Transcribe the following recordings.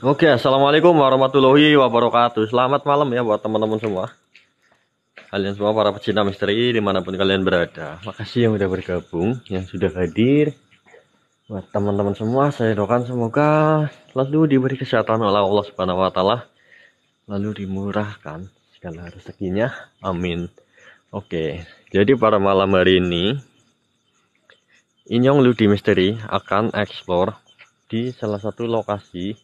Oke, assalamualaikum warahmatullahi wabarakatuh. Selamat malam ya buat teman-teman semua. Kalian semua para pecinta misteri dimanapun kalian berada. Makasih yang sudah bergabung, yang sudah hadir. Buat teman-teman semua, saya doakan semoga selalu diberi kesehatan oleh Allah Subhanahu Wa Taala, lalu dimurahkan segala rezekinya. Amin. Oke, jadi para malam hari ini Inyong Ludi Misteri akan eksplor di salah satu lokasi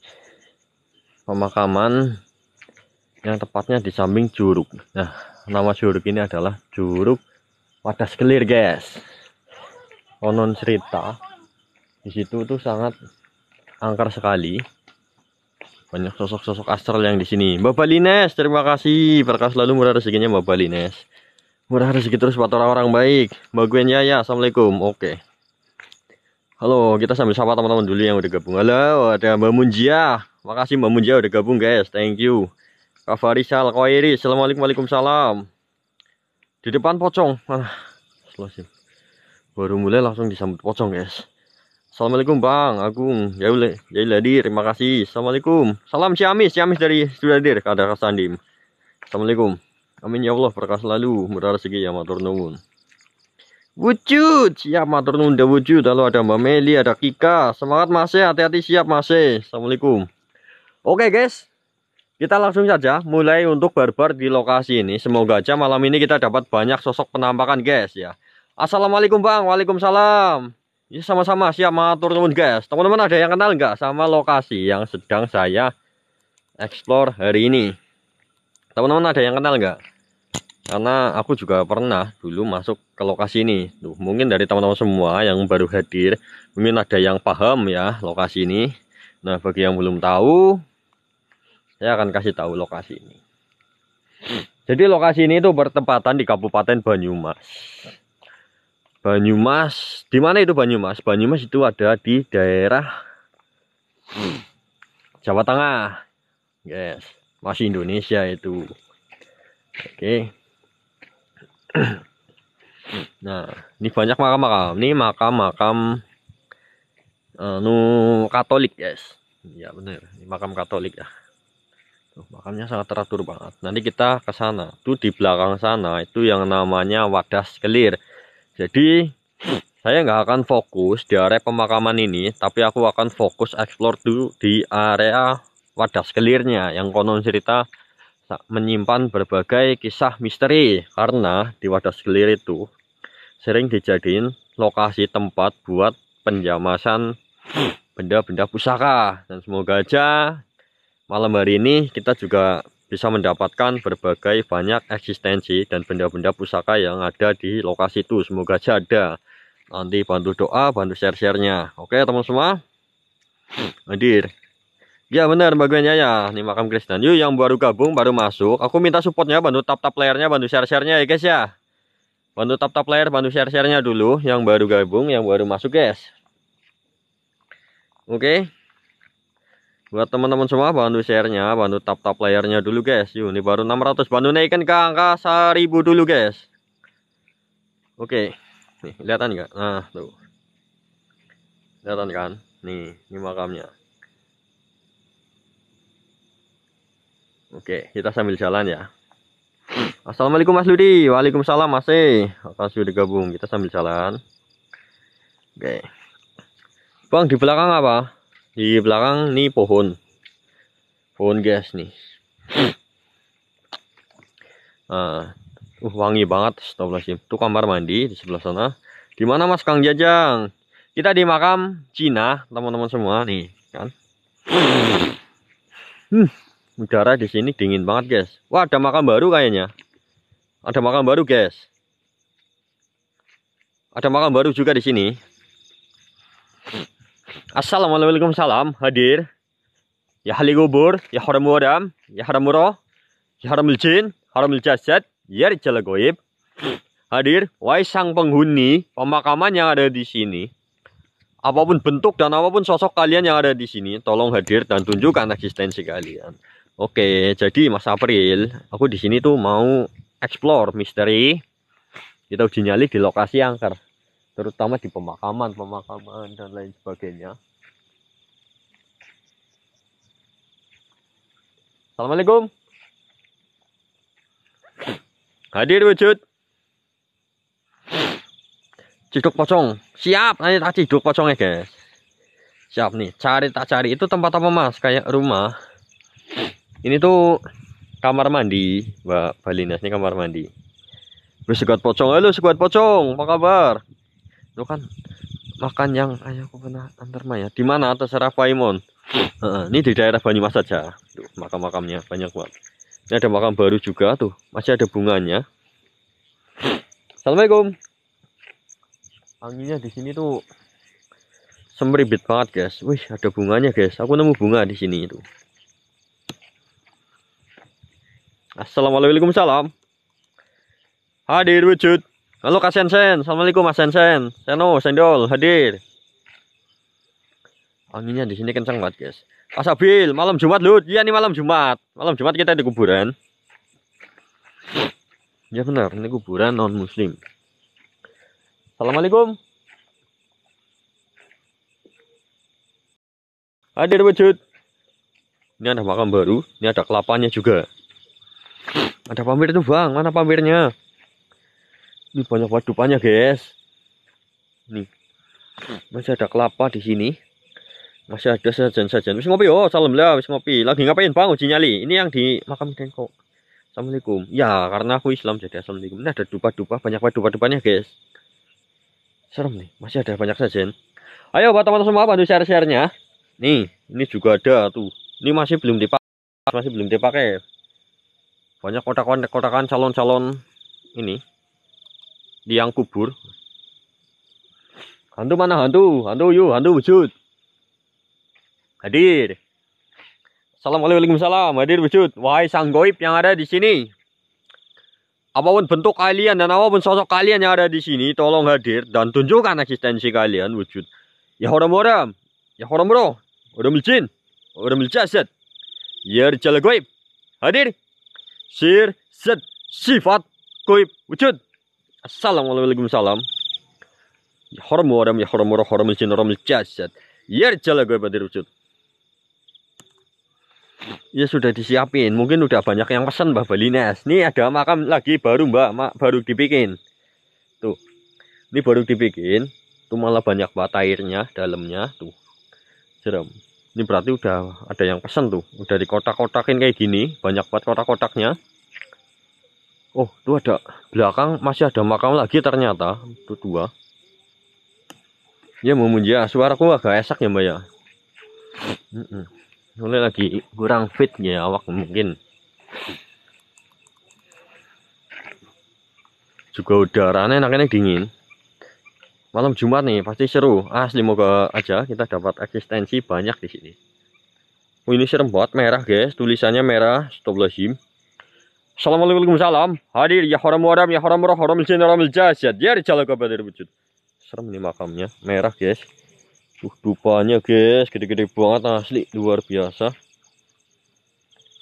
pemakaman yang tepatnya di samping juruk. Nah, nama juruk ini adalah Juruk Wadas Kelir, guys. Konon cerita di situ tuh sangat angker sekali. Banyak sosok-sosok astral yang di sini. Mbak Balines, terima kasih. Berkah selalu murah rezekinya Mbak Balines. Murah rezeki terus buat orang-orang baik. Mbak Gwen Yaya, Assalamualaikum. Oke. Okay. Halo, kita sambil sapa teman-teman dulu yang udah gabung. Halo, ada Mbak Munjia. Makasih Mbak Munjia udah gabung, guys. Thank you. Kak Farisal, Koiri. Assalamualaikum, waalaikumsalam. Di depan pocong. Ah, selesai. Baru mulai langsung disambut pocong, guys. Assalamualaikum, Bang. Agung. Ya, ya, Terima kasih. Assalamualaikum. Salam Ciamis. Ciamis dari Sudadir. Kada Kasandim. Assalamualaikum. Amin ya Allah. Berkah selalu. mudah rezeki ya. Matur nuwun. Wujud, siap matur nunda wujud. Lalu ada Mbak Meli, ada Kika. Semangat masih, eh, hati-hati siap masih. Eh, Assalamualaikum. Oke guys, kita langsung saja mulai untuk barbar di lokasi ini. Semoga aja malam ini kita dapat banyak sosok penampakan guys ya. Assalamualaikum Bang, Waalaikumsalam. Ya sama-sama siap matur nunda guys. Teman-teman ada yang kenal nggak sama lokasi yang sedang saya explore hari ini? Teman-teman ada yang kenal nggak? karena aku juga pernah dulu masuk ke lokasi ini tuh mungkin dari teman-teman semua yang baru hadir mungkin ada yang paham ya lokasi ini nah bagi yang belum tahu saya akan kasih tahu lokasi ini jadi lokasi ini itu bertempatan di Kabupaten Banyumas Banyumas di mana itu Banyumas Banyumas itu ada di daerah Jawa Tengah yes masih Indonesia itu oke okay. Nah, ini banyak makam-makam. Ini makam-makam anu Katolik, guys. Ya benar, ini makam Katolik ya. Tuh, makamnya sangat teratur banget. Nanti kita ke sana. Tuh di belakang sana itu yang namanya Wadas kelir Jadi saya nggak akan fokus di area pemakaman ini, tapi aku akan fokus explore dulu di area Wadas kelirnya yang konon cerita menyimpan berbagai kisah misteri karena di wadah sekelir itu sering dijadiin lokasi tempat buat penjamasan benda-benda pusaka dan semoga aja malam hari ini kita juga bisa mendapatkan berbagai banyak eksistensi dan benda-benda pusaka yang ada di lokasi itu semoga aja ada nanti bantu doa bantu share-sharenya oke teman teman hadir Ya benar bagiannya, ya Ini ya. Nih makam Kristen. Yuk yang baru gabung baru masuk Aku minta supportnya bantu tap-tap layarnya Bantu share-sharenya ya guys ya Bantu tap-tap layar bantu share-sharenya dulu Yang baru gabung yang baru masuk guys Oke Buat teman-teman semua bantu sharenya, Bantu tap-tap layarnya dulu guys Yuk ini baru 600 Bantu naikin ke angka 1000 dulu guys Oke Nih kelihatan nggak? Nah tuh Kelihatan kan? Nih ini makamnya Oke, kita sambil jalan ya. Assalamualaikum Mas Ludi. Waalaikumsalam Mas E. Makasih udah gabung. Kita sambil jalan. Oke. Bang, di belakang apa? Di belakang nih pohon. Pohon guys nih. Ah. uh, wangi banget. Astagfirullahaladzim. Itu kamar mandi di sebelah sana. Di mana Mas Kang Jajang? Kita di makam Cina, teman-teman semua nih, kan? Hmm. Udara di sini dingin banget, guys. Wah, ada makam baru kayaknya. Ada makam baru, guys. Ada makam baru juga di sini. Assalamualaikum salam hadir. Ya ahli kubur, ya haram wadam, ya haram roh, ya haram jin, haram jasad, ya rijal goib. Hadir, wai sang penghuni pemakaman yang ada di sini. Apapun bentuk dan apapun sosok kalian yang ada di sini, tolong hadir dan tunjukkan eksistensi kalian. Oke, jadi Mas April, aku di sini tuh mau explore misteri. Kita uji nyali di lokasi angker, terutama di pemakaman, pemakaman dan lain sebagainya. Assalamualaikum. Hadir wujud. Ciduk pocong. Siap, nanti tak ciduk ya guys. Siap nih, cari tak cari itu tempat apa, Mas? Kayak rumah ini tuh kamar mandi mbak Balinas ini kamar mandi lu sekuat pocong halo sekuat pocong apa kabar lu kan makan yang ayahku aku pernah antar Maya di mana terserah Paimon ini di daerah Banyumas saja tuh makam-makamnya banyak banget ini ada makam baru juga tuh masih ada bunganya Assalamualaikum anginnya di sini tuh semeribit banget guys wih ada bunganya guys aku nemu bunga di sini itu. Assalamualaikum salam. Hadir wujud. Halo Kak Sen, Assalamualaikum Mas Sen Sen. Seno, Sendol, hadir. Anginnya di sini kencang banget, guys. Mas Abil, malam Jumat lu. Iya nih malam Jumat. Malam Jumat kita di kuburan. Ya benar, ini kuburan non muslim. Assalamualaikum. Hadir wujud. Ini ada makam baru, ini ada kelapanya juga. Ada pamir tuh bang, mana pamirnya Ini banyak banget dupanya guys. Nih, masih ada kelapa di sini. Masih ada sajian-sajian. bisa ngopi oh, salam lah, bisa ngopi. Lagi ngapain bang uji nyali? Ini yang di makam Denko. Assalamualaikum. Ya, karena aku Islam jadi assalamualaikum. Ini ada dupa-dupa, banyak banget dupa-dupanya guys. Serem nih, masih ada banyak sajian. Ayo buat teman-teman semua bantu share-share-nya. Nih, ini juga ada tuh. Ini masih belum dipakai, masih belum dipakai banyak kotak-kotakan calon-calon ini liang kubur hantu mana hantu hantu yuk hantu wujud hadir Assalamualaikum salam hadir wujud wahai sang goib yang ada di sini apapun bentuk kalian dan apapun sosok kalian yang ada di sini tolong hadir dan tunjukkan eksistensi kalian wujud ya orang horam ya horam orang orang jin orang jasad ya rijal goib hadir sir, set, sifat, kuib, wujud. Assalamualaikum salam. Ya hormu adam ya hormu roh hormu jin hormu jasad. ya jala gue badir wujud. Ya sudah disiapin, mungkin udah banyak yang pesan Mbak Balines. Nih ada makam lagi baru Mbak, mak, baru dibikin. Tuh. Ini baru dibikin. Tuh malah banyak batairnya dalamnya tuh. Serem ini berarti udah ada yang pesen tuh udah di kotak kotakin kayak gini banyak banget kotak-kotaknya oh tuh ada belakang masih ada makam lagi ternyata itu dua ya mau ya suaraku agak esak ya mbak ya mulai lagi kurang fit ya awak mungkin juga udaranya enaknya dingin malam Jumat nih pasti seru asli moga aja kita dapat eksistensi banyak di sini oh, ini serem banget merah guys tulisannya merah lazim Assalamualaikum salam hadir ya haram waram ya haram roh haram jin haram jasad ya rijalah kabadir wujud serem nih makamnya merah guys uh dupanya guys gede-gede banget asli luar biasa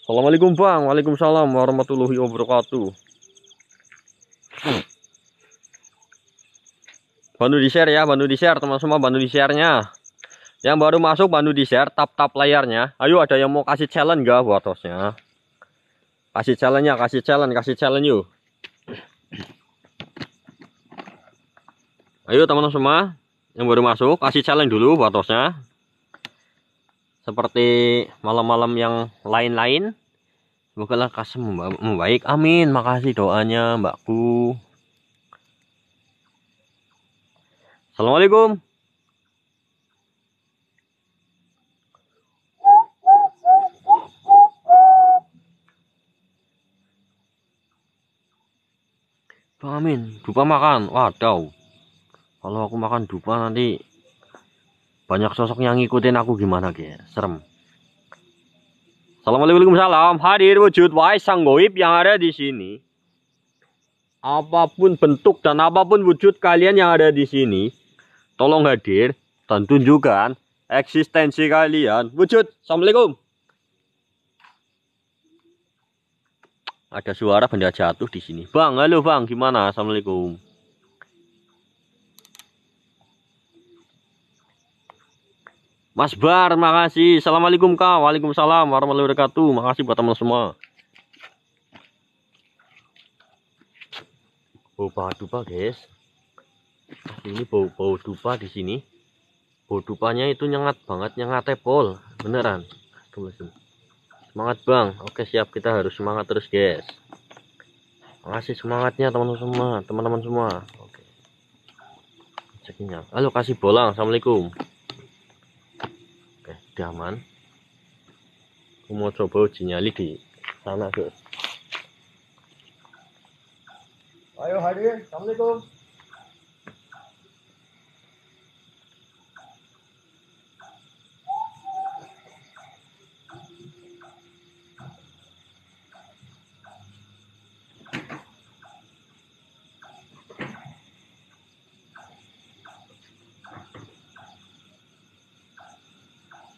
Assalamualaikum bang Waalaikumsalam warahmatullahi wabarakatuh hmm bantu di share ya bantu di share teman semua bantu di sharenya yang baru masuk bantu di share tap tap layarnya ayo ada yang mau kasih challenge gak buat hostnya kasih challenge ya kasih challenge kasih challenge yuk ayo teman-teman semua yang baru masuk kasih challenge dulu buat hostnya seperti malam-malam yang lain-lain semoga kasih membaik amin makasih doanya mbakku Assalamualaikum. Bang Amin, dupa makan. Waduh. Kalau aku makan dupa nanti banyak sosok yang ngikutin aku gimana kayak serem. Assalamualaikum salam. Hadir wujud Waisang sang goib yang ada di sini. Apapun bentuk dan apapun wujud kalian yang ada di sini, Tolong hadir dan tunjukkan eksistensi kalian. Wujud. Assalamualaikum. Ada suara benda jatuh di sini. Bang, halo bang, gimana? Assalamualaikum. Mas Bar, makasih. Assalamualaikum kak. Waalaikumsalam warahmatullahi wabarakatuh. Makasih buat teman semua. Oh, padu pak guys ini bau bau dupa di sini bau dupanya itu nyengat banget nyengat tepol, beneran semangat bang oke siap kita harus semangat terus guys kasih semangatnya teman-teman semua teman-teman semua oke cekinya halo kasih bolang assalamualaikum oke diaman aku mau coba uji nyali di sana guys ayo hadir assalamualaikum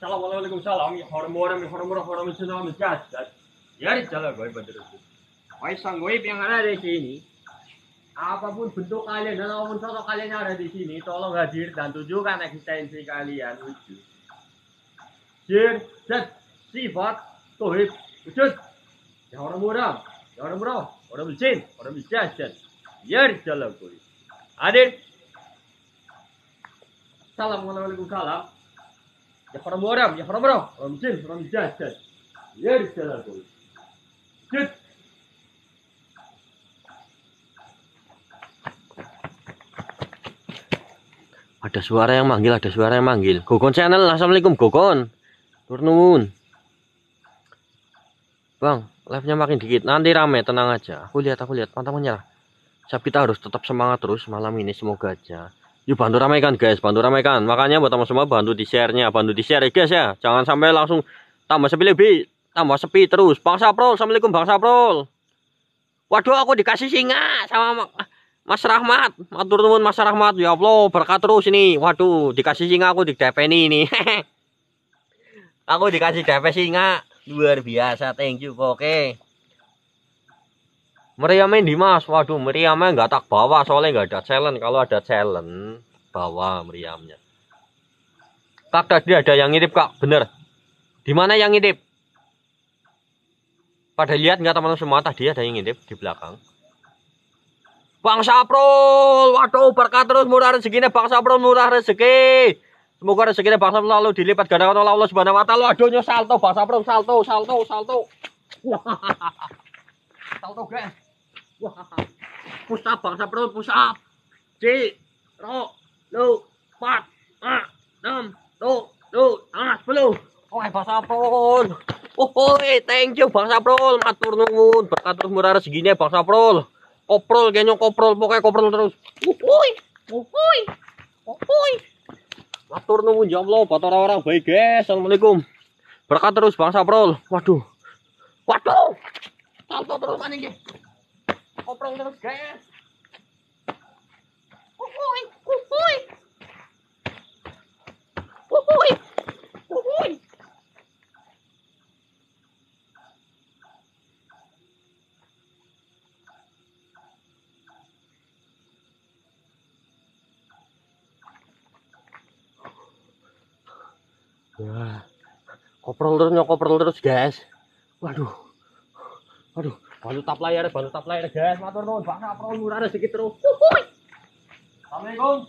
Salam alaikum salam. Hormor, hormor, hormor, salam jasad. Ya, ya jalan gue bener. Waisan gue yang ada di sini. Apapun bentuk kalian dan apapun sosok kalian yang ada di sini, tolong hadir dan tunjukkan eksistensi kalian wujud. Jir, zat, sifat, tohib, wujud. Ya orang murah, ya orang murah, orang mesin, orang jasad. Ya, jalan gue. Hadir. Assalamualaikum salam. ورم رم يا جد Ada suara yang manggil, ada suara yang manggil. Gokon channel, assalamualaikum Gokon. Turnuun. Bang, live-nya makin dikit. Nanti rame, tenang aja. Aku lihat, aku lihat. Pantang menyerah. Siap kita harus tetap semangat terus malam ini. Semoga aja Yuk bantu ramaikan guys, bantu ramaikan. Makanya buat teman semua bantu di share-nya, bantu di share ya guys ya. Jangan sampai langsung tambah sepi lebih, tambah sepi terus. Bang Saprol, Assalamualaikum Bang Saprol. Waduh aku dikasih singa sama Mas Rahmat. Matur nuwun Mas Rahmat. Ya Allah, berkat terus ini. Waduh, dikasih singa aku di DP ini. aku dikasih DP singa. Luar biasa, thank you. Oke. Okay. Meriamnya Dimas, waduh meriamnya nggak tak bawa soalnya nggak ada challenge. Kalau ada challenge, bawa meriamnya. Kak tadi ada yang ngintip kak, bener. Di mana yang ngintip? Pada lihat nggak teman-teman semua tadi ada yang ngintip di belakang. Bang Saprol, waduh berkat terus murah rezekinya Bang Saprol murah rezeki. Semoga rezekinya Bang Saprol lalu dilipat gandakan oleh Allah Subhanahu wa taala. Aduh salto Bang Saprol salto salto salto. salto guys. Wah. Push up bangsa perut push up. C, ro, lu, empat, A, enam, lu, lu, ah, sepuluh. Oh, bangsa perut. Oh, thank you bangsa perut. Matur nuwun. Berkat terus murah rezekinya bangsa perut. Koprol genyo koprol pokoknya koprol terus. Uhui, uhui, uhui. Matur nuwun ya Allah buat orang-orang baik guys. Assalamualaikum. Berkat terus bangsa prol. Waduh. Waduh. Tonton terus anjing. Koprol terus guys uhuy uhuy uhuy uhuy Wah, koprol terus nyokoprol terus guys. Waduh, waduh, Balut tap layar, balut tap layar, guys. Matur nuwun, Pak Kapro murah rezeki terus. Assalamualaikum.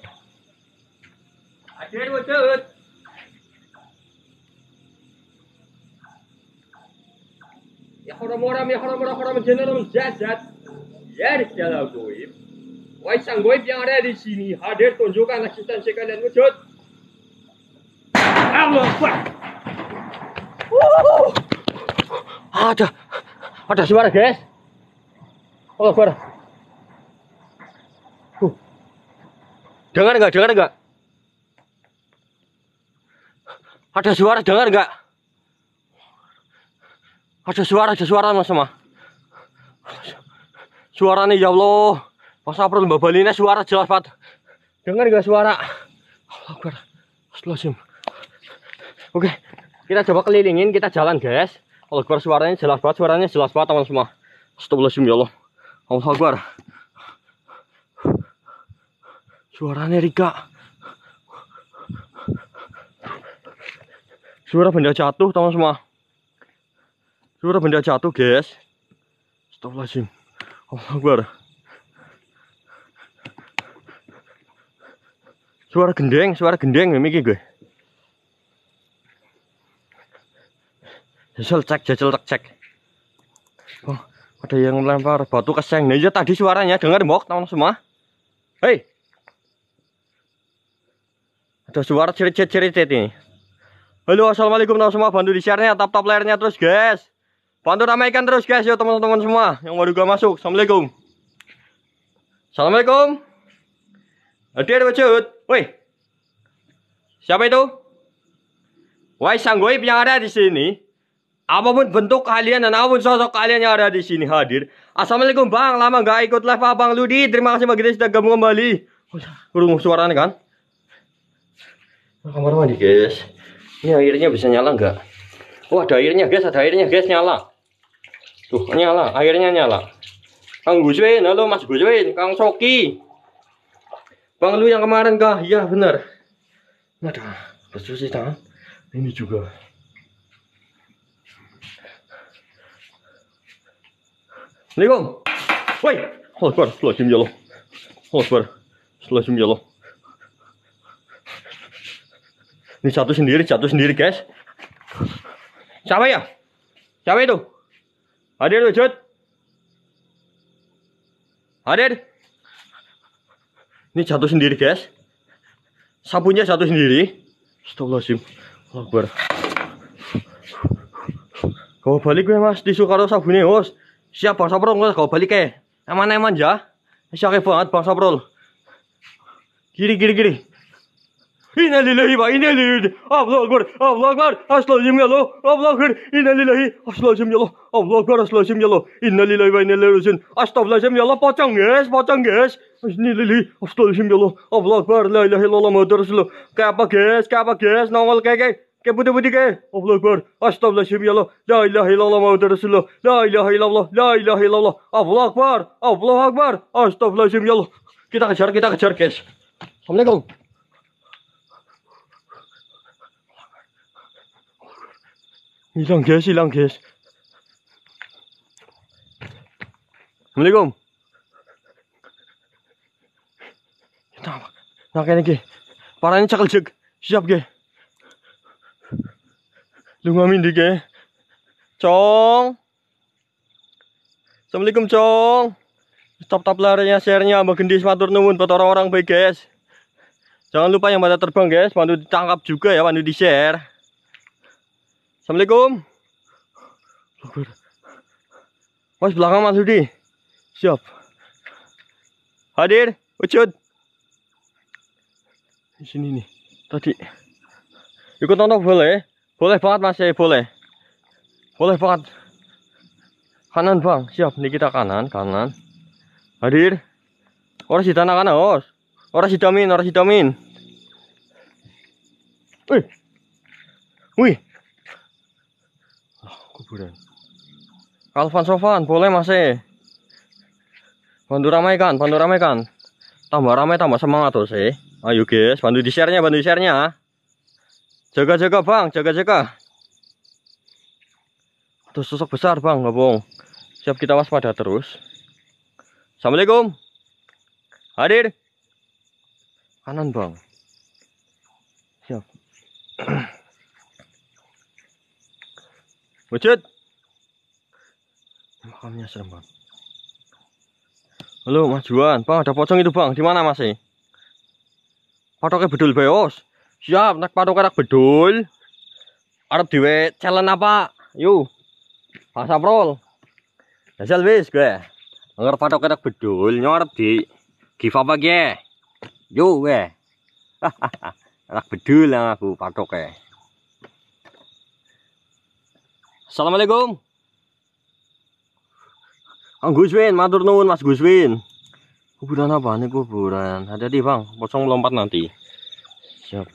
Hadir wujud. Ya haram haram, ya haram haram, haram jenderal jajat. Ya rizkala goib. Wai sang goib yang ada di sini, hadir tunjukkan eksistensi kalian wujud. Allah Akbar. Ada. Ada suara, guys. Allah Akbar. Huh. Dengar nggak? Dengar nggak? Ada suara, dengar nggak? Ada suara, ada suara mas sama. Suara nih ya Allah. mas perlu mbak Balina suara jelas pat. Dengar nggak suara? Allah Akbar. Oke, kita coba kelilingin, kita jalan guys. Allah Akbar suaranya jelas banget suaranya jelas banget teman semua Astagfirullahaladzim ya Allah Allah Akbar suaranya Rika suara benda jatuh teman semua suara benda jatuh guys Astagfirullahaladzim Allah Akbar suara gendeng suara gendeng memikir gue jajal cek jajal cek cek oh ada yang melempar batu keseng nah ya tadi suaranya dengar mok teman semua hei ada suara cerit-cerit ini halo assalamualaikum teman semua bantu di share nya tap tap layarnya terus guys bantu ramaikan terus guys ya teman-teman semua yang baru gak masuk assalamualaikum assalamualaikum hadir wujud woi siapa itu Wah, sanggup yang ada di sini Apapun bentuk kalian dan apapun sosok kalian yang ada di sini hadir. Assalamualaikum Bang, lama gak ikut live Abang Ludi. Terima kasih Bang Gede sudah gabung kembali. Kurung suaranya kan? Nah, kamar mandi guys. Ini airnya bisa nyala nggak? Wah oh, ada airnya guys, ada airnya guys nyala. Tuh nyala, airnya nyala. Kang Guswin, halo Mas Guswin, Kang Soki. Bang lu yang kemarin kah? Iya benar. Nada, bersusah. tangan. Ini juga. woi, slow sim jalo. Hold bar, slow sim jalo. Ini satu sendiri, satu sendiri, guys. Siapa ya? Siapa itu? Hadir tuh, Jod. Hadir. Ini satu sendiri, guys. Sabunnya satu sendiri. Astagfirullahaladzim. Akbar. Kau balik gue, ya, Mas. disukar sabunnya, host. Siap Bang nggak kau balik ke. Eh. Eman-eman ya. Siap banget Bang kiri kiri kiri ini Innalillahi pak ini ilaihi Allah Akbar, Allah Akbar, aslah ya Allah, Allah Akbar, innalillahi, aslah ya Allah, Allah Akbar, Astagfirullahaladzim ya Allah, innalillahi wa inna ilaihi rajiun. Astagfirullahaladzim ya lo pocong guys, pocong guys. Innalillahi, Astagfirullahaladzim ya Allah, ya Allah Akbar, la lo lama terus lo Kayak apa guys, kayak apa guys, nongol kayak kayak. Kemudian kan? Allah Akbar, Astagfirullahaladzim, ya Allah, La ilaha illallah Muhammad Rasulullah, La ilaha illallah, La ilaha illallah, Allah Akbar, Allah Akbar, Astagfirullahaladzim, ya Allah. Kita kejar, kita kejar, guys. Assalamualaikum. Hilang guys, hilang guys. Assalamualaikum. apa? Nah, kayaknya, guys. Parahnya cakal jeg. Siap, guys. Mindi, dike. Eh. Cong. Assalamualaikum Cong. Stop tap larinya share-nya Mbak Gendis matur nuwun buat orang-orang baik guys. Jangan lupa yang pada terbang guys, bantu ditangkap juga ya, bantu di-share. Assalamualaikum. Mas belakang Mas Hudi. Siap. Hadir, wujud. Di sini nih. Tadi ikut nonton boleh boleh banget Mas Yai, boleh. Boleh banget. Kanan Bang, siap. Ini kita kanan, kanan. Hadir. Orang di tanah kanan, os. Orang si orang si eh. Wih. Wih. Ah, oh, kuburan. Kalvan Sofan, boleh Mas Yai. Eh? Bantu ramaikan, bantu ramaikan. Tambah ramai, tambah semangat, sih eh. Ayo guys, bantu di share-nya, bantu di share-nya. Jaga-jaga bang, jaga-jaga. Tuh sosok besar bang, nggak bohong. Siap kita waspada terus. Assalamualaikum. Hadir. Kanan bang. Siap. Wujud. Makamnya serem bang. Halo majuan, bang ada pocong itu bang, di mana masih? Patoknya bedul beos. siap nak patok karak bedul arep diwe challenge apa yuk pasang prol ya selvis gue ngerti patok karak bedul nyorep di give up gue eh. yuk gue anak bedul yang aku patok eh. assalamualaikum Bang Guswin, matur nuwun Mas Guswin. Kuburan apa nih kuburan? Hati-hati Bang, pocong melompat nanti. Siap.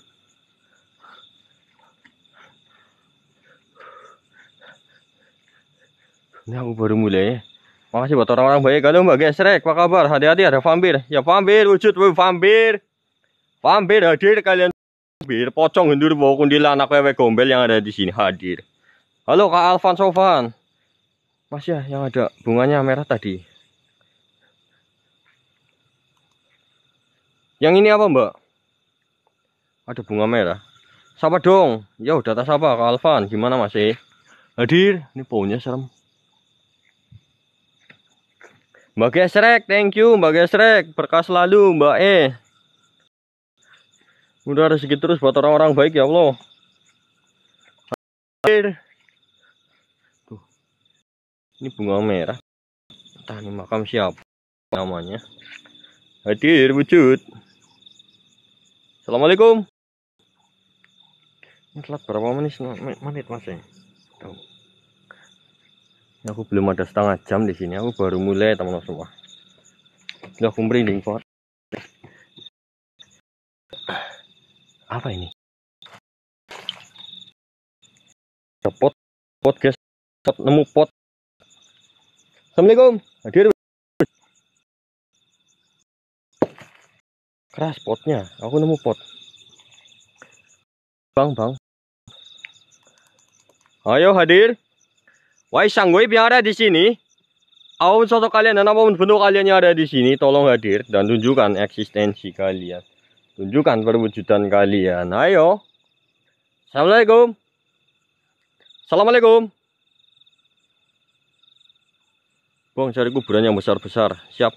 Ini aku baru mulai. Makasih buat orang-orang baik. Kalau Mbak Gesrek, apa kabar? Hati-hati ada vampir. Ya vampir, wujud vampir. Vampir hadir kalian. Vampir, pocong hendur bawa kundila anak wewe gombel yang ada di sini hadir. Halo Kak Alvan Sofan. Mas ya yang ada bunganya merah tadi. Yang ini apa Mbak? Ada bunga merah. Sapa dong. Ya udah tak sapa Kak Alvan. Gimana masih eh? Hadir. Ini pohonnya serem. Mbak Gesrek, thank you Mbak Gesrek, berkah selalu Mbak E. Mudah rezeki terus buat orang-orang baik ya Allah. Tuh. Ini bunga merah. Entah ini makam siapa namanya? Hadir wujud. Assalamualaikum. Ini telat berapa menit, menit masih? Ya? aku belum ada setengah jam di sini aku baru mulai teman-teman semua udah aku merinding pot apa ini pot pot guys pot nemu pot assalamualaikum hadir keras potnya aku nemu pot bang bang ayo hadir Wahai sanggoi yang ada di sini, Aum sosok kalian dan apapun bentuk kalian yang ada di sini, tolong hadir dan tunjukkan eksistensi kalian. Tunjukkan perwujudan kalian. Ayo. Assalamualaikum. Assalamualaikum. Bang, cari kuburan yang besar-besar. Siap.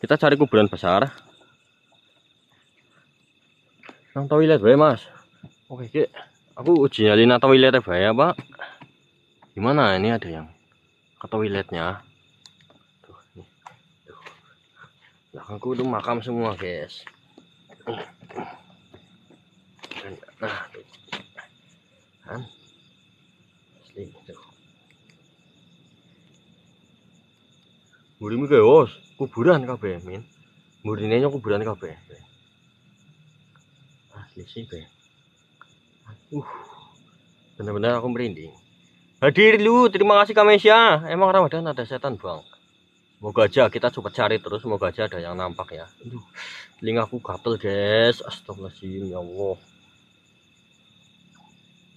Kita cari kuburan besar. Nang toilet Mas. Oke, Aku uji nyalin toilet bae ya, Pak gimana ini ada yang ke toiletnya tuh, nih. tuh. belakangku tuh makam semua guys nah tuh kan asli tuh Murimu bos? kuburan kabeh, Min. Murine kuburan kabeh. Asli sih, Be. Uh. Benar-benar aku merinding. Hadir lu, terima kasih Kamesia. Emang Ramadan ada setan, Bang. Semoga aja kita coba cari terus, semoga aja ada yang nampak ya. Aduh, aku gatel, guys. Astagfirullahaladzim, ya Allah.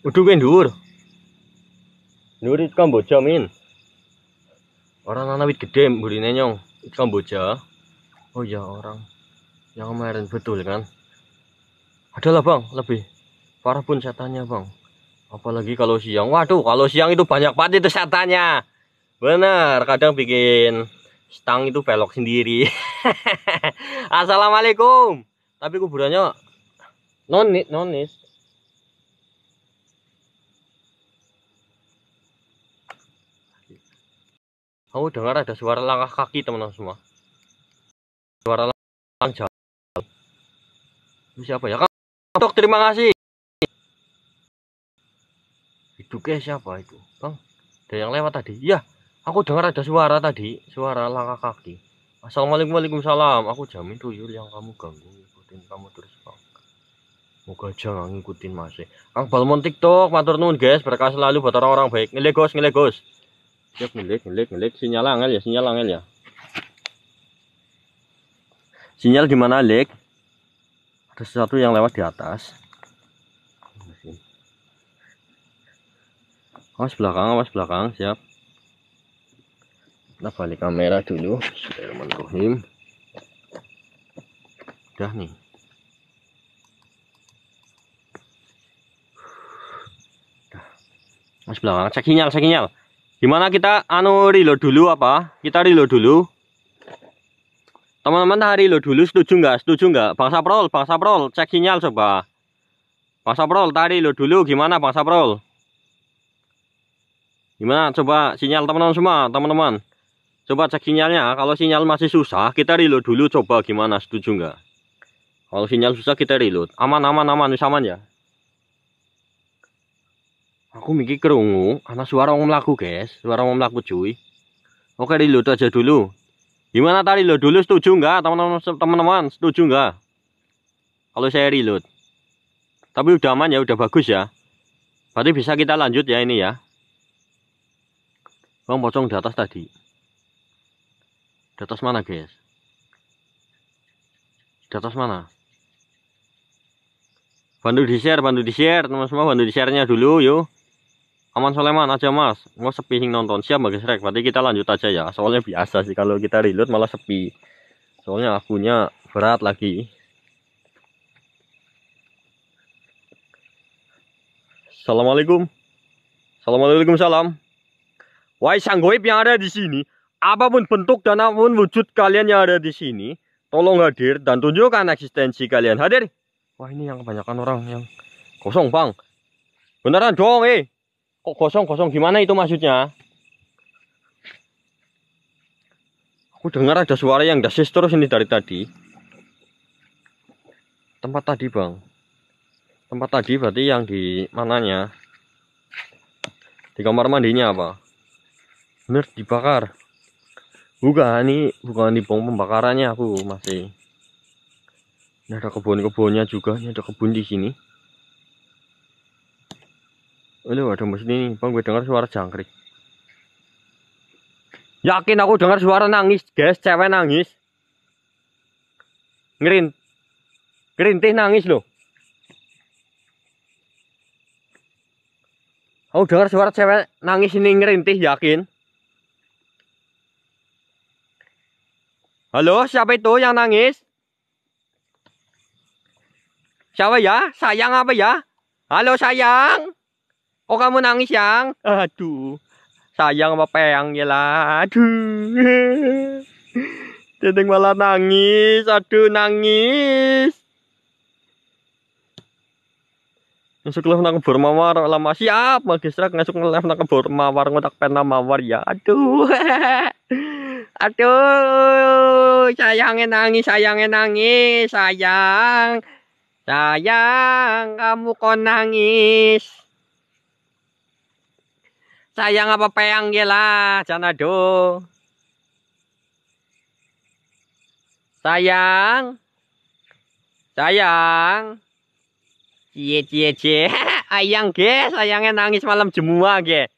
Udah kan dur. Dur itu Kamboja, Min. Orang nanawit gede, burine nyong. Itu Kamboja. Oh ya, orang yang kemarin betul kan. ada lah Bang, lebih. Parah pun setannya, Bang apalagi kalau siang waduh kalau siang itu banyak banget itu satanya Benar, kadang bikin stang itu belok sendiri assalamualaikum tapi kuburannya nonis nonis Aku oh, dengar ada suara langkah kaki teman-teman semua. Suara langkah jalan. Siapa ya? Kak, Tok, terima kasih. Juga siapa itu bang ada yang lewat tadi iya aku dengar ada suara tadi suara langkah kaki assalamualaikum waalaikumsalam aku jamin tuyul yang kamu ganggu ikutin kamu terus bang moga jangan ikutin ngikutin masih e. kang balmon tiktok matur nuwun guys berkah selalu buat orang-orang baik ngelegos ngelegos siap ngelik ngelik ngelik sinyal angel ya sinyal angel ya sinyal gimana mana lek ada sesuatu yang lewat di atas awas belakang awas belakang siap kita balik kamera dulu Bismillahirrahmanirrahim udah nih Mas belakang cek sinyal, cek sinyal. Gimana kita anu reload dulu apa? Kita reload dulu. Teman-teman hari reload dulu setuju nggak? Setuju nggak? Bang Saprol, Bang Saprol, cek sinyal coba. Bang Saprol, tadi reload dulu gimana Bang Saprol? Gimana coba sinyal teman-teman semua, teman-teman. Coba cek sinyalnya, kalau sinyal masih susah, kita reload dulu coba gimana, setuju nggak? Kalau sinyal susah kita reload. Aman, aman, aman, bisa aman ya? Aku mikir kerungu, karena suara orang melaku guys, suara orang melaku cuy. Oke reload aja dulu. Gimana tadi lo dulu setuju nggak teman-teman setuju nggak? Kalau saya reload. Tapi udah aman ya, udah bagus ya. Berarti bisa kita lanjut ya ini ya. Bang pocong di atas tadi. Di atas mana, guys? Di atas mana? Bantu di-share, bantu di-share, teman semua bantu di-share-nya dulu, yuk. Aman Soleman aja mas, mau sepi hing nonton siap guys? rek. Berarti kita lanjut aja ya. Soalnya biasa sih kalau kita reload malah sepi. Soalnya akunya berat lagi. Assalamualaikum. Assalamualaikum salam. Wahai sang goib yang ada di sini, apapun bentuk dan apapun wujud kalian yang ada di sini, tolong hadir dan tunjukkan eksistensi kalian. Hadir. Wah ini yang kebanyakan orang yang kosong bang. Beneran dong eh. Kok kosong-kosong gimana itu maksudnya? Aku dengar ada suara yang dasis terus ini dari tadi. Tempat tadi bang. Tempat tadi berarti yang di mananya? Di kamar mandinya apa? bener dibakar bukan ini bukan di bom pembakarannya aku masih ini ada kebun-kebunnya juga ini ada kebun di sini Aduh, ada mesin ini. Bang, gue dengar suara jangkrik. Yakin aku dengar suara nangis, guys. Cewek nangis. Ngerin. Ngerintih nangis loh. Aku dengar suara cewek nangis ini ngerintih, yakin. Halo, siapa itu yang nangis? Siapa ya? Sayang apa ya? Halo sayang? Oh kamu nangis yang? Aduh, sayang apa peyang ya lah. Aduh. Dedeng malah nangis, aduh nangis. Masuk live nang kebur mawar lama siap magistra ngasuk live nang kebur mawar ngotak pena mawar ya. Aduh. Aduh, sayangnya nangis, sayangnya nangis, sayang. Sayang, kamu kok nangis? Sayang apa peyang gila, ya sana do. Sayang. Sayang. Cie cie cie. Ayang ge, sayangnya nangis malam jemua ge.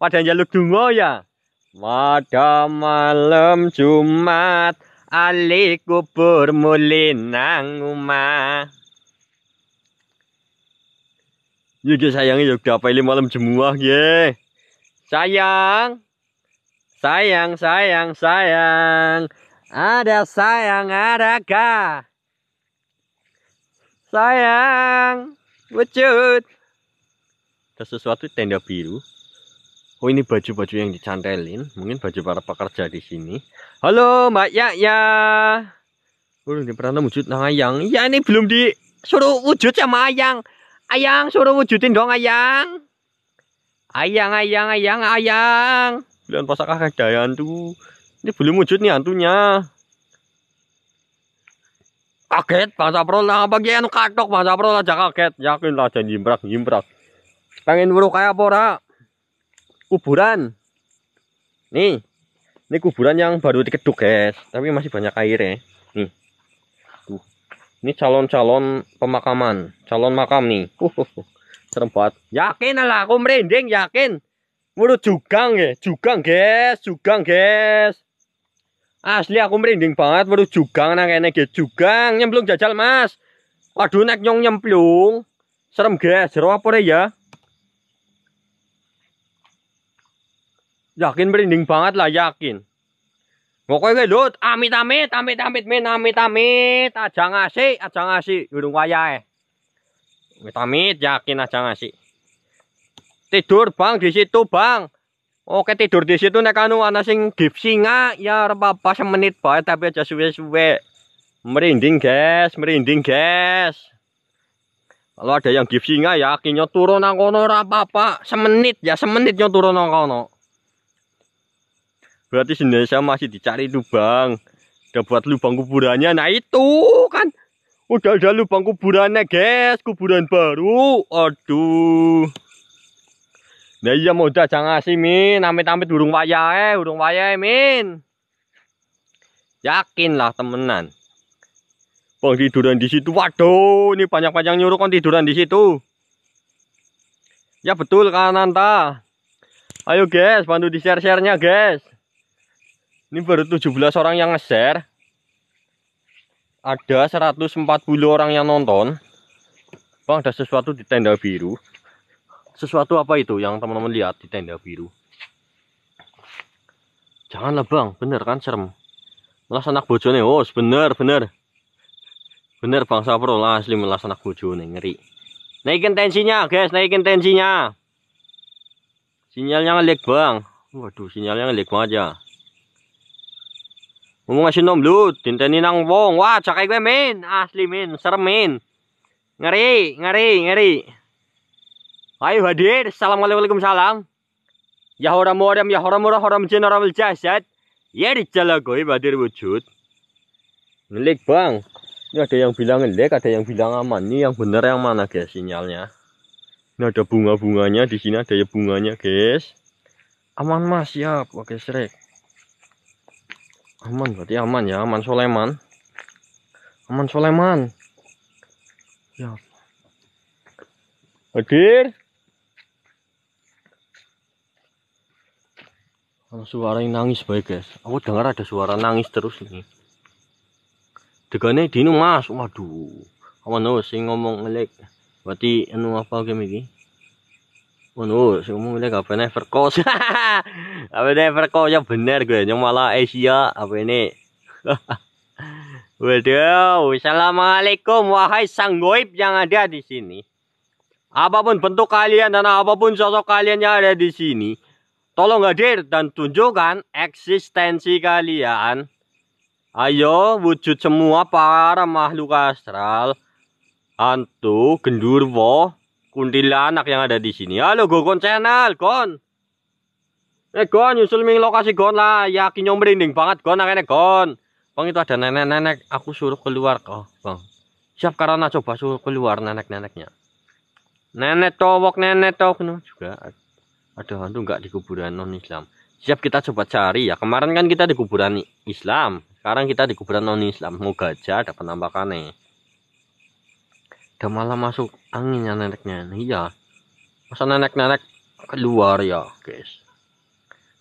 Padahal jaluk dungo ya. Pada malam Jumat Ali kubur muli nang omah. Iki sayange yo ini malam jemuah ya. Sayang. Sayang, sayang, sayang. Ada sayang, ada kah? Sayang, wujud. Ada sesuatu tenda biru. Oh ini baju-baju yang dicantelin, mungkin baju para pekerja di sini. Halo Mbak Yaya. Belum pernah wujud nang Ayang. Ya ini belum disuruh wujud sama Ayang. Ayang suruh wujudin dong Ayang. Ayang, ayang, ayang, ayang. Bilang pasakah ada tuh? Ini belum wujud nih hantunya. Kaget, bangsa pro lah bagian katok, bangsa pro aja kaget. Yakinlah, jangan jimbrak, jimbrak. Pengen buruk kayak apa, kuburan. Nih. Ini kuburan yang baru dikeduk, guys. Tapi masih banyak airnya. Nih. Tuh. Ini calon-calon pemakaman, calon makam nih. Uh, uh, uh. Serem banget. Yakin lah aku merinding, yakin. Menurut jugang ya, jugang, guys, jugang, guys. Asli aku merinding banget menurut jugang nang kayaknya jugang nyemplung jajal Mas. Waduh nek nyong nyemplung. Serem guys, jero apa ya? yakin merinding banget lah yakin pokoknya lu amit amit amit amit min amit amit aja ngasih aja ngasih burung waya eh amit amit yakin aja ngasih tidur bang di situ bang oke tidur di situ nek anu ana sing gif singa ya apa semenit bae tapi aja suwe suwe merinding guys merinding guys kalau ada yang gif singa yakinnya turun angkono apa apa semenit ya semenitnya turun angkono berarti Indonesia masih dicari lubang udah buat lubang kuburannya nah itu kan udah ada lubang kuburannya guys kuburan baru aduh nah iya mau udah jangan ngasih min amit-amit burung wayah eh burung wayah eh, min yakinlah temenan bang tiduran di situ waduh ini banyak panjang nyuruh kan tiduran di situ ya betul kan nanta, ayo guys bantu di share nya guys ini baru 17 orang yang nge-share. Ada 140 orang yang nonton. Bang, ada sesuatu di tenda biru. Sesuatu apa itu yang teman-teman lihat di tenda biru? Janganlah bang, bener kan serem. Melas anak bojone, oh bener, bener. Bener bang Sapro, lah asli melas anak bojone, ngeri. Naikin tensinya guys, naikin tensinya. Sinyalnya ngelik, bang. Waduh, sinyalnya ngelik banget ya. Ngomong Mga sinom, lut. Tintani nang wong. wah cakai gue min, Asli, min, serem men. Ngeri, ngeri, ngeri. Ayo hadir. Assalamualaikum salam. Ya horam horam, ya horam horam, horam jin, horam jasad. Ya dijala gue hadir wujud. Ngelik, bang. Ini ada yang bilang ngelik, ada yang bilang aman. Ini yang bener yang mana, guys, sinyalnya. Ini ada bunga-bunganya. Di sini ada ya bunganya, guys. Aman, mas. Siap. Oke, srek aman berarti aman ya aman Soleman aman Soleman ya hadir kalau suara ini nangis baik guys aku dengar ada suara nangis terus ini degane dino mas waduh aman oh, no ngomong ngelek berarti anu apa game ini Menurut semu ini pernah perkos. Apa ini perkos yang benar gue, yang malah Asia apa ini. Waduh, assalamualaikum wahai sang goib yang ada di sini. Apapun bentuk kalian dan apapun sosok kalian yang ada di sini, tolong hadir dan tunjukkan eksistensi kalian. Ayo wujud semua para makhluk astral, hantu, gendurwo, kuntilanak yang ada di sini. Halo Gokon Channel, kon. Eh Gon, nyusul ming lokasi kon lah. Yakin nyom merinding banget Gon akhirnya Gon. Bang itu ada nenek-nenek, aku suruh keluar kok, oh, Bang. Siap karena coba suruh keluar nenek-neneknya. Nenek towok, nenek towok no, nah, juga. Ada hantu nggak di kuburan non Islam. Siap kita coba cari ya. Kemarin kan kita di kuburan Islam, sekarang kita di kuburan non Islam. Moga aja ada penampakannya. nih udah malah masuk anginnya neneknya neneknya iya masa nenek-nenek keluar ya guys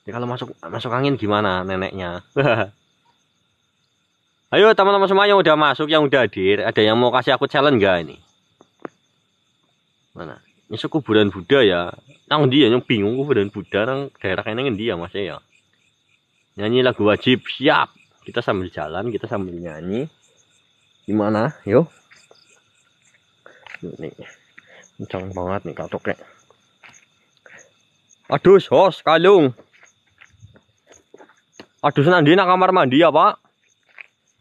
jadi kalau masuk masuk angin gimana neneknya ayo teman-teman semua yang udah masuk yang udah hadir ada yang mau kasih aku challenge gak ini mana ini kuburan Buddha ya nang dia ya? yang bingung kuburan Buddha nang daerah nengin dia ya, mas ya nyanyi lagu wajib siap kita sambil jalan kita sambil nyanyi gimana yuk nih kencang banget nih katoknya adus, hos, kalung aduh senang dina kamar mandi ya pak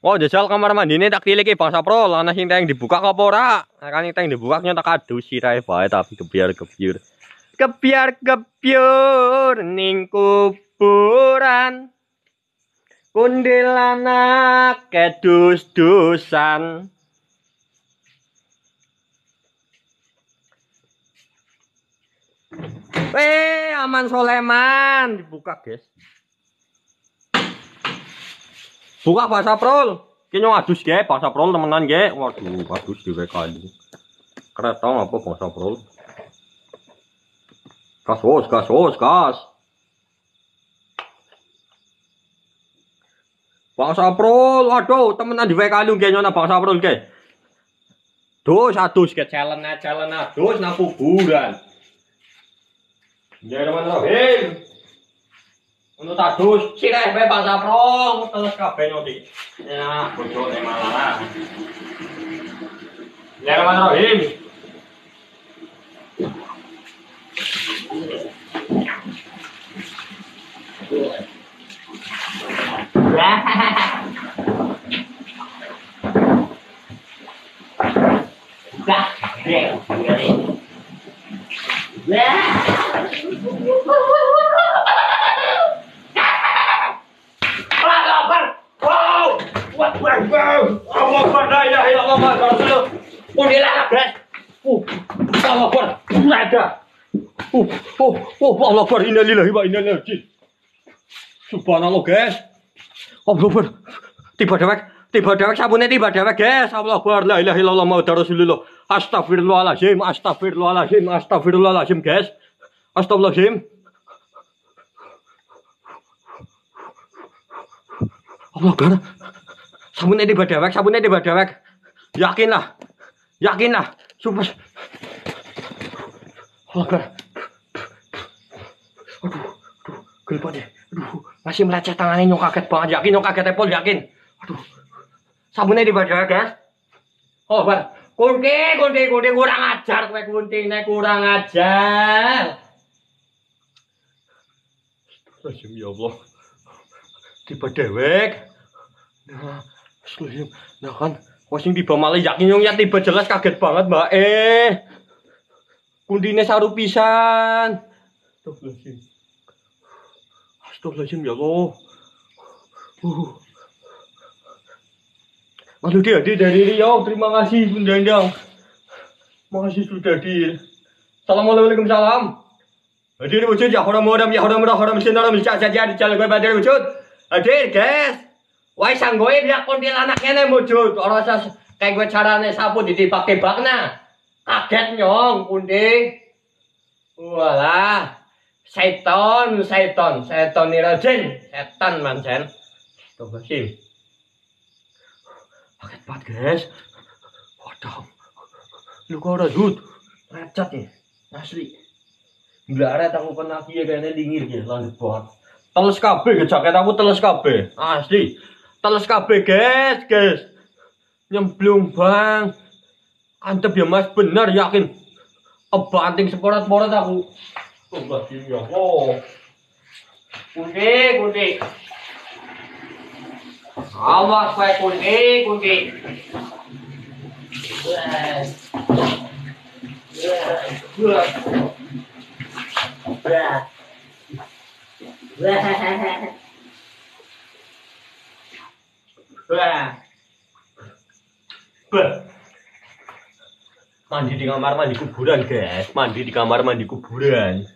oh jajal kamar mandi ini tak tiliki bangsa pro lana sing yang dibuka kok pora kan yang dibuka nya tak aduh si tapi kebiar kebiar kebiar kebiar ning kuburan kundilana kedus dusan Weh Aman Soleman dibuka, guys. Buka bahasa prol. Kini adus ge, bahasa prol temenan ge. Waduh, adus di WK ini. Kereta apa bahasa prol? Gas, wos, gas, wos, gas. Bahasa prol, waduh, temenan di WK ini, ge nyona bahasa prol ge. Dus, adus ge, challenge, challenge, adus, nah kuburan. Dinheiro manda veio. Quando tá tudo, tira as vai bazar pronto, tá os cafés, não tem, Ah, coitou, tem malá lá. Dinheiro manda Allah Akbar, lillahi wa inna ilaihi Subhanallah, guys. Allah Akbar. Tiba dewek, tiba dewek sabune tiba dewek, guys. Allah Akbar, la ilaha illallah Muhammad Rasulullah. Astagfirullahalazim, astagfirullahalazim, astagfirullahalazim, guys. Astagfirullahalazim. Allah Akbar. Sabune tiba dewek, sabune tiba dewek. Yakinlah. Yakinlah. Subhanallah Allah Akbar aduh aduh gelepan ya aduh masih melecet tangannya nyok kaget banget yakin nyok kaget Paul yakin aduh sabunnya di badan guys oh bar kunti kunti kunti kurang ajar kue kunti ini kurang ajar Astagfirullahaladzim ya Allah tiba dewek nah Astagfirullahaladzim nah kan wes tiba malah yakin nyong ya tiba jelas kaget banget mbak eh kundine saru pisan Astagfirullahaladzim 스톱서심 여보. Aduh dia, dia dari Riau. Terima kasih Bunda Endang. Makasih sudah di. Assalamualaikum salam. Hadir wujud ya haram haram ya haram haram haram sinar haram cacat jadi jalan gue badir wujud. Hadir guys. Wai sanggoe dia kondil anaknya nih wujud. Orang kayak gue carane sapu di pakai bakna. Kaget nyong kundi. Walah setan ni rajin setan tunggu Astagfirullahaladzim. Paket pat guys. Waduh. Lu kau ora jut. macet ya. Asli. ada tamu kena dia kayaknya lingir ya lanjut buat telus kabe ke jaket aku telus kabe Asli. telus kabe guys, guys. Nyemplung bang. Antep ya Mas benar yakin. Kebanting seporat-porat aku. Sumpah sini ya kok. Kunci, kunci. Awas saya kunci, kunci. Mandi di kamar mandi kuburan guys, mandi di kamar mandi kuburan.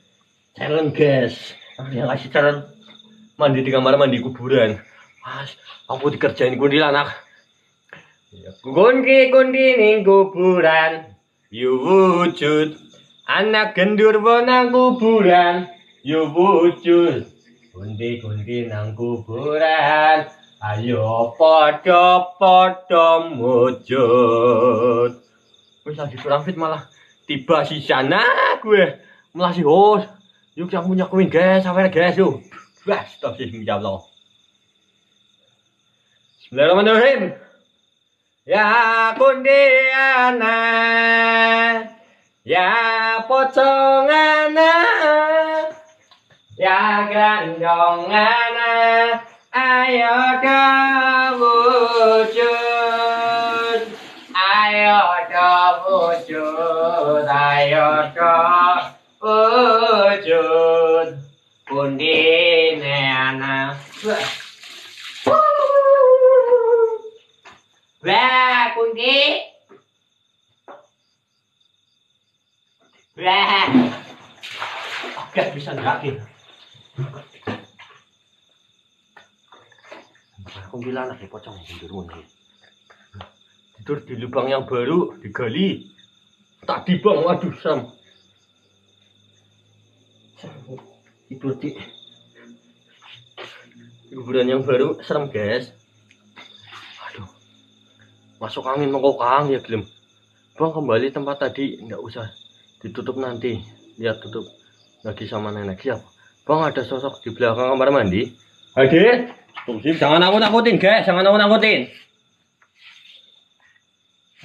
Talent guys. Yang ngasih talent mandi di kamar mandi kuburan. Mas, aku dikerjain kuntilanak. anak. kundi ya, gundi ning kuburan. Yo ya, wujud. Anak gendur nang kuburan. Yo ya, wujud. kundi nang kuburan. Ayo podo podo wujud. Wis lagi kurang fit malah tiba si sana gue malah si host Lúc xong punya kuin guys, sampai guys yuk. Guys, stop sih menjawab lo. Bismillahirrahmanirrahim. Ya kundiana, ya pocongana, ya gandongana, ayo kewujud, ayo kewujud, ayo kewujud. Kondinena. Wah, kundi. Wah. Oke, bisa gerakin. Aku bilang lagi pocong tidur mungkin. Tidur di lubang yang baru digali. Tadi bang, waduh sam. Sam itu di kuburan yang baru serem guys aduh masuk angin mengkokang ya gelem Bang kembali tempat tadi nggak usah ditutup nanti lihat tutup lagi sama nenek siapa bang ada sosok di belakang kamar mandi Hadi jangan aku takutin guys jangan aku takutin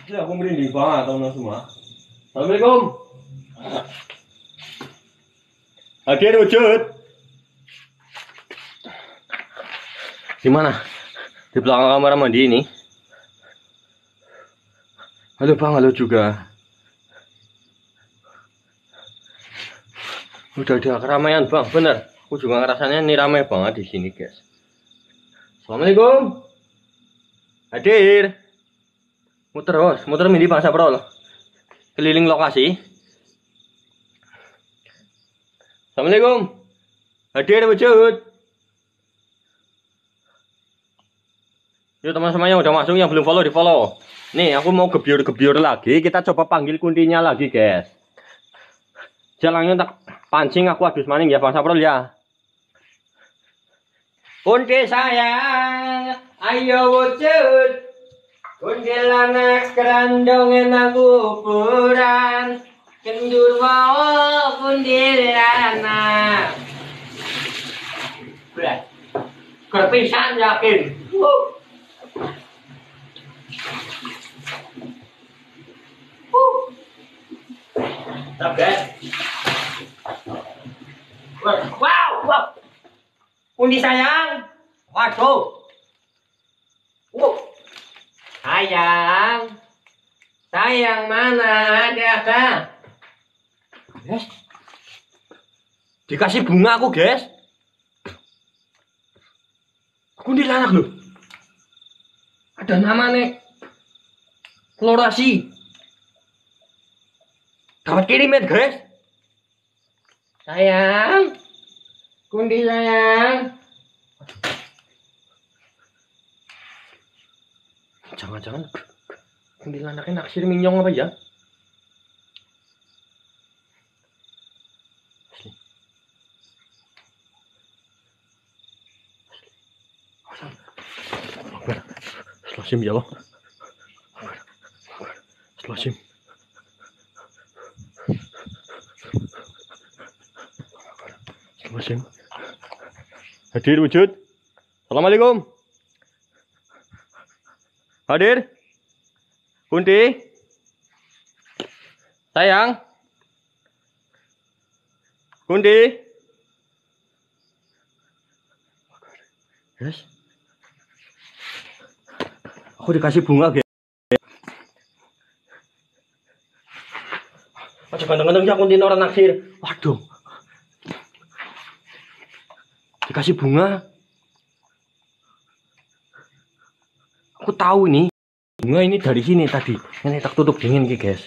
Asli aku merinding banget teman semua Assalamualaikum Hadir wujud. Di mana? Di belakang kamar mandi ini. Halo Bang, halo juga. Udah ada keramaian Bang, bener. Aku juga ngerasanya ini ramai banget di sini, guys. Assalamualaikum. Hadir. Muter, bos. Muter mini Bang Saprol. Keliling lokasi. Assalamualaikum. Hadir wujud. Yuk teman-teman yang udah masuk yang belum follow di follow. Nih aku mau gebiur-gebiur lagi. Kita coba panggil kuntinya lagi guys. Jalannya tak pancing aku adus maning ya bang Saprol ya. Kunti sayang, ayo wujud. anak kerandongin aku puran kendur bawa pundirana berat kepisan yakin uh. Uh. Wow, wow. Undi sayang. Waduh. Uh. Sayang. Sayang mana ada kah? Guys. Dikasih bunga aku, guys. Aku dilarang loh. Ada nama nih. Florasi. Dapat kiriman, guys. Sayang. Kundi sayang. Jangan-jangan kuntilanaknya naksir minyong apa ya? Slashim ya lo, Slashim. Slosim. Hadir wujud. Assalamualaikum. Hadir. Kunti. Sayang. Kunti. Yes. Aku dikasih bunga gitu. Aja ganteng-ganteng ya kuntin orang naksir. Waduh. Dikasih bunga. Aku tahu ini. Bunga ini dari sini tadi. Ini tak tutup dingin ki, guys.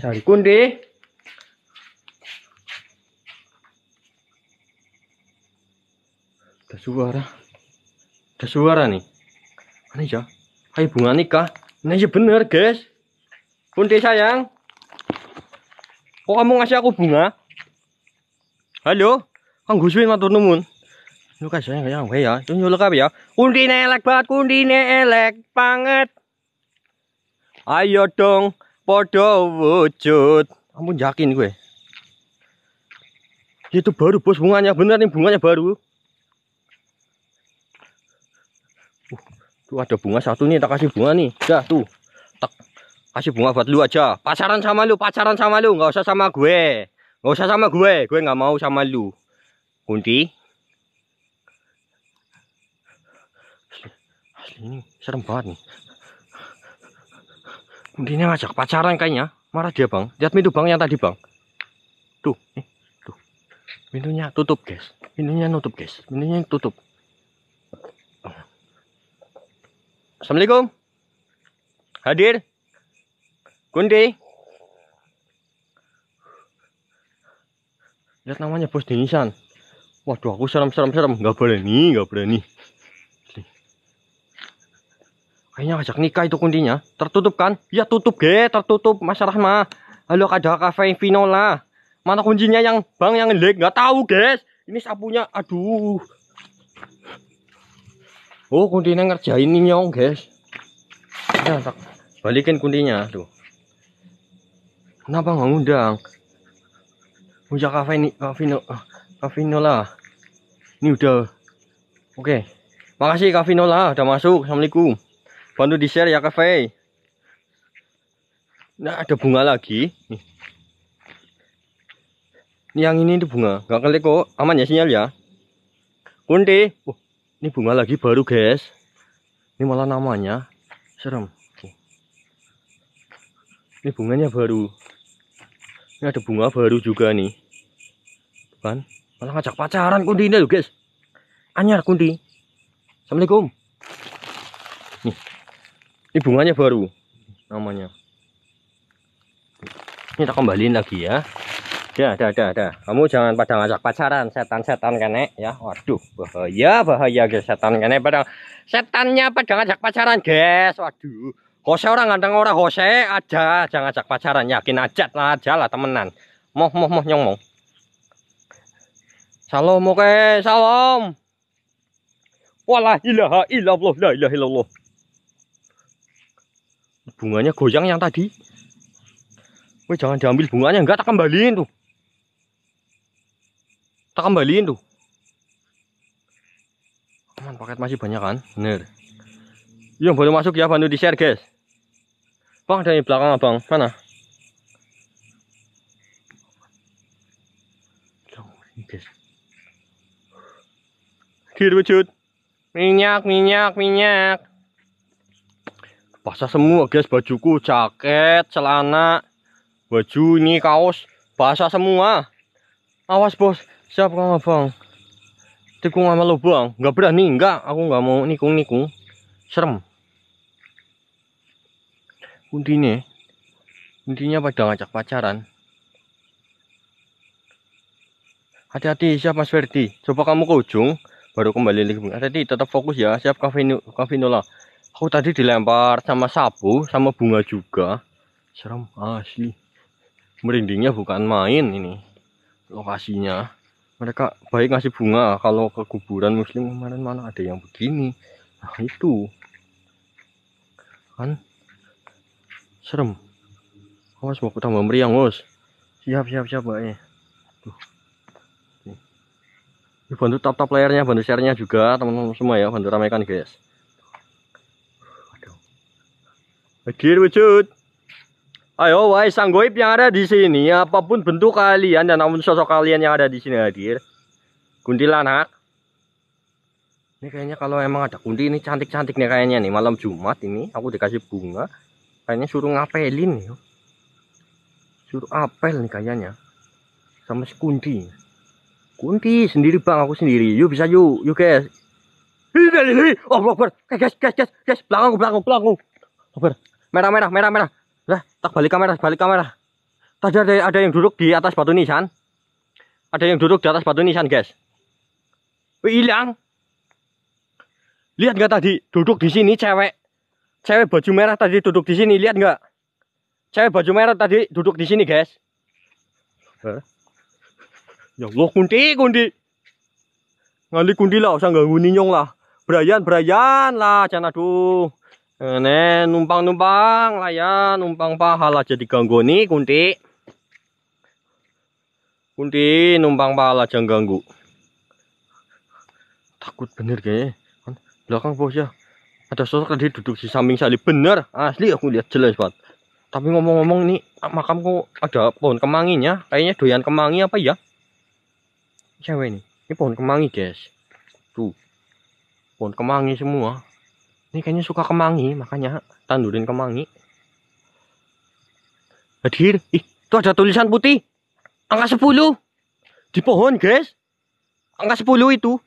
Cari kunti. ada suara ada suara nih aneh ya hai bunga nikah ini aja bener guys Bunti sayang kok kamu ngasih aku bunga halo kang gusuin matur numun lu kan sayang kayak apa ya itu nyolok apa ya kundi elek banget kundi elek banget ayo dong podo wujud ampun yakin gue itu baru bos bunganya bener nih bunganya baru tuh ada bunga satu nih tak kasih bunga nih dah tuh tak kasih bunga buat lu aja pacaran sama lu pacaran sama lu nggak usah sama gue nggak usah sama gue gue nggak mau sama lu kunti ini serem banget nih ini ngajak pacaran kayaknya marah dia bang lihat pintu bang yang tadi bang tuh nih tuh pintunya tutup guys pintunya nutup guys pintunya tutup Assalamualaikum. Hadir. Kunti. Lihat namanya bos Denisan. Waduh aku serem-serem-serem. Gak berani, gak berani. Kayaknya ajak nikah itu kuntinya. Tertutup kan? Ya tutup ge, tertutup. Mas Rahma. Halo ada kafe Vinola. Mana kuncinya yang bang yang ngelik? Gak tahu guys. Ini sapunya. Aduh. Oh, kuntinya ngerjain nyong, guys. Ya, tak balikin kuntinya, tuh. Kenapa nggak ngundang? Ujak kafe ini, kafino, kafinola. Ini udah. Oke. Okay. Makasih kafinola, udah masuk. Assalamualaikum. Bantu di share ya kafe. Nah, ada bunga lagi. Nih. Yang ini tuh bunga, Gak kelek kok. Aman ya sinyal ya. Kunti. Uh, ini bunga lagi baru guys. Ini malah namanya. Serem. Ini bunganya baru. Ini ada bunga baru juga nih. Kan? Malah ngajak pacaran kundi ini loh guys. Anyar kundi. Assalamualaikum. Nih. Ini bunganya baru. Namanya. Ini kita kembaliin lagi ya dah dah dah dah kamu jangan pada ngajak pacaran setan-setan kene ya waduh bahaya bahaya guys setan kene pada setannya pada ngajak pacaran guys waduh Hose orang ganteng orang Hose aja jangan ngajak pacaran yakin aja lah aja lah temenan moh moh moh nyong moh salam oke salam Walah ilaha illallah la ilaha illallah. Bunganya goyang yang tadi. Woi jangan diambil bunganya, enggak tak kembaliin tuh. Tak kembaliin tuh teman paket masih banyak kan bener iya, yang baru masuk ya bantu di share guys bang dari belakang abang mana dirucut minyak minyak minyak basah semua guys bajuku jaket celana baju ini kaos basah semua awas bos siap kang abang tikung sama lo nggak berani nggak aku nggak mau nikung nikung serem intinya intinya pada ngajak pacaran hati-hati siap mas Ferdi coba kamu ke ujung baru kembali lagi hati-hati tetap fokus ya siap Kavinola aku tadi dilempar sama sapu sama bunga juga serem asli merindingnya bukan main ini lokasinya mereka baik ngasih bunga kalau ke kuburan muslim kemarin mana ada yang begini nah itu kan serem awas oh, mau tambah meriang bos siap siap siap mbak ya bantu tap tap layarnya bantu sharenya juga teman-teman semua ya bantu ramaikan guys Hadir wujud Ayo wahai sang goib yang ada di sini, apapun bentuk kalian dan namun sosok kalian yang ada di sini hadir. Kuntilanak. Ini kayaknya kalau emang ada kunti ini cantik-cantik nih kayaknya nih malam Jumat ini aku dikasih bunga. Kayaknya suruh ngapelin nih. Suruh apel nih kayaknya. Sama si kunti. Kunti sendiri bang aku sendiri. Yuk bisa yuk, yuk guys. Hidalilih, oh blok eh, guys, guys, guys, guys, belakang, belakang, belakang. Merah, merah, merah, merah. Lah, tak balik kamera, balik kamera. Tadi ada ada yang duduk di atas batu nisan. Ada yang duduk di atas batu nisan, guys. Wih, hilang. Lihat nggak tadi duduk di sini cewek. Cewek baju merah tadi duduk di sini, lihat nggak? Cewek baju merah tadi duduk di sini, guys. eh? Ya Allah, kundi, kundi. Ngali kundi lah, usah nggak nyong lah. Brian, Brian lah, jangan aduh. Ini numpang-numpang lah ya numpang pahala jadi ganggu nih kunti. Kunti numpang pahala jangan ganggu. Takut bener kayaknya. Kan, belakang bos ya. Ada sosok tadi duduk di samping sali bener. Asli aku lihat jelas banget. Tapi ngomong-ngomong ini makamku ada pohon kemanginya. Kayaknya doyan kemangi apa ya? Cewek ini. Ini pohon kemangi guys. Tuh. Pohon kemangi semua ini kayaknya suka kemangi makanya tandurin kemangi hadir ih itu ada tulisan putih angka 10 di pohon guys angka 10 itu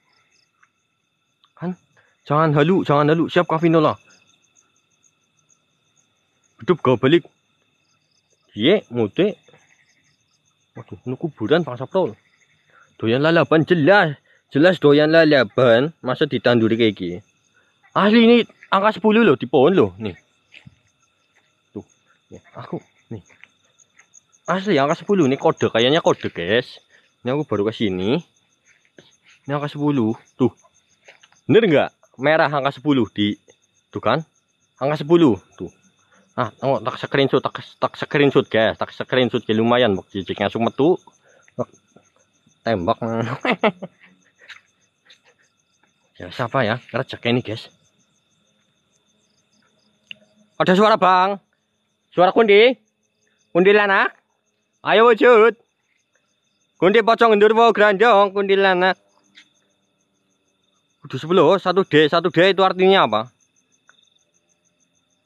kan jangan halu jangan halu siap kafinola beduk gak balik ye iya, mute waduh ini kuburan bang saprol doyan lalapan jelas jelas doyan lalapan masa ditanduri kayak gini Asli ini angka 10 loh di pohon loh, nih. Tuh. Ya, aku nih. Asli angka 10 nih kode, kayaknya kode, guys. Ini aku baru ke sini. Ini angka 10. Tuh. Bener enggak Merah angka 10 di tuh kan? Angka 10. Tuh. Ah, tengok tak screenshot, tak tak screenshot, guys. Tak screenshot ya lumayan bok jijiknya metu. Tembak. ya siapa ya? Rejek ini, guys. Ada suara bang. Suara kundi. Kundilanak. Ayo wujud. Kundi pocong endur mau geranjong. Kundilanak. Udah sebelah. Satu D. Satu D itu artinya apa?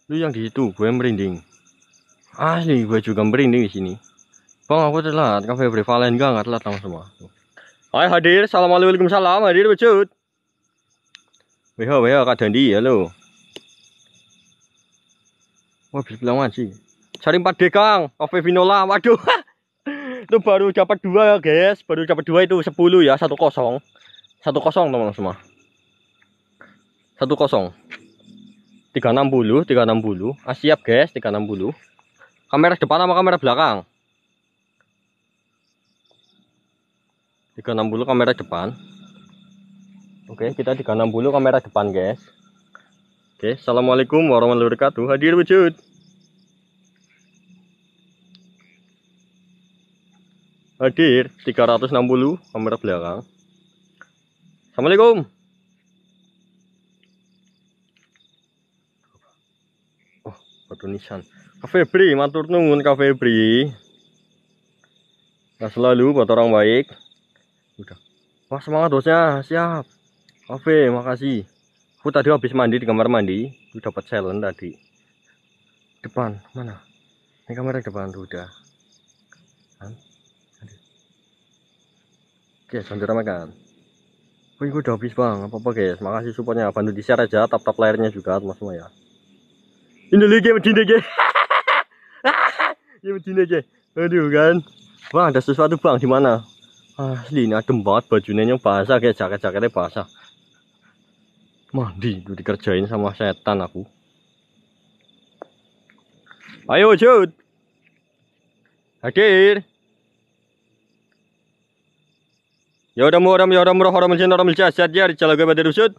Lu yang di situ, Gue merinding. Asli gue juga merinding di sini. Bang aku telat. Kafe Brevalen gak? Gak telat sama semua. Hai hadir. Assalamualaikum salam. Hadir wujud. Weho, weho, Kak Dandi, halo. Wah, bismillah sih. Cari 4 d Kang, OV Vinola. Waduh. itu baru dapat dua ya, guys. Baru dapat dua itu 10 ya, satu kosong. Satu kosong teman-teman semua. Satu kosong. Tiga enam puluh, tiga enam puluh. Ah, siap guys, tiga enam puluh. Kamera depan sama kamera belakang. Tiga enam puluh kamera depan. Oke, kita tiga enam puluh kamera depan, guys. Oke, Assalamualaikum warahmatullahi wabarakatuh. Hadir wujud. Hadir 360 kamera belakang. Assalamualaikum. Oh, batu nisan. Kafebri, matur nuwun Kafebri. Nah, selalu buat orang baik. Udah. Wah, semangat bosnya. Siap. Cafe, makasih aku tadi habis mandi di kamar mandi udah dapat challenge tadi depan mana ini kamar depan tuh udah kan guys hampir makan Wih, gue udah habis bang, apa-apa guys, makasih supportnya, bantu di share aja, tap-tap layarnya juga, teman semua ya. Ini lagi game dinda guys, game dinda guys, aduh kan, Wah, ada sesuatu bang, di mana? Asli ini adem banget, bajunya basah kayak jaket-jaketnya basah mandi itu dikerjain sama setan aku ayo Jod hadir ya udah mau orang ya udah murah orang mencintai orang mencintai jasad ya di jalan gue pada rusut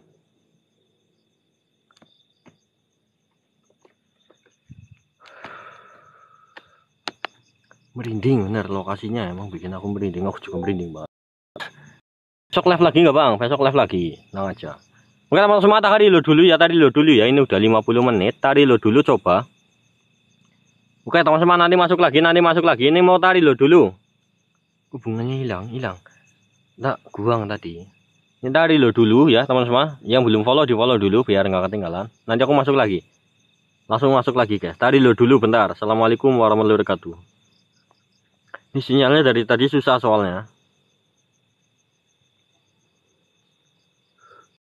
merinding bener lokasinya emang bikin aku merinding aku juga merinding banget besok live lagi nggak bang besok live lagi tenang aja Oke teman semua tadi lo dulu ya, tadi lo dulu ya. Ini udah 50 menit. Tadi lo dulu coba. Oke, teman semua nanti masuk lagi, nanti masuk lagi. Ini mau tadi lo dulu. Hubungannya hilang, hilang. Tak guang tadi. Ini tadi lo dulu ya, teman semua. Yang belum follow di follow dulu biar nggak ketinggalan. Nanti aku masuk lagi. Langsung masuk lagi, guys. Tadi lo dulu bentar. Assalamualaikum warahmatullahi wabarakatuh. Ini sinyalnya dari tadi susah soalnya.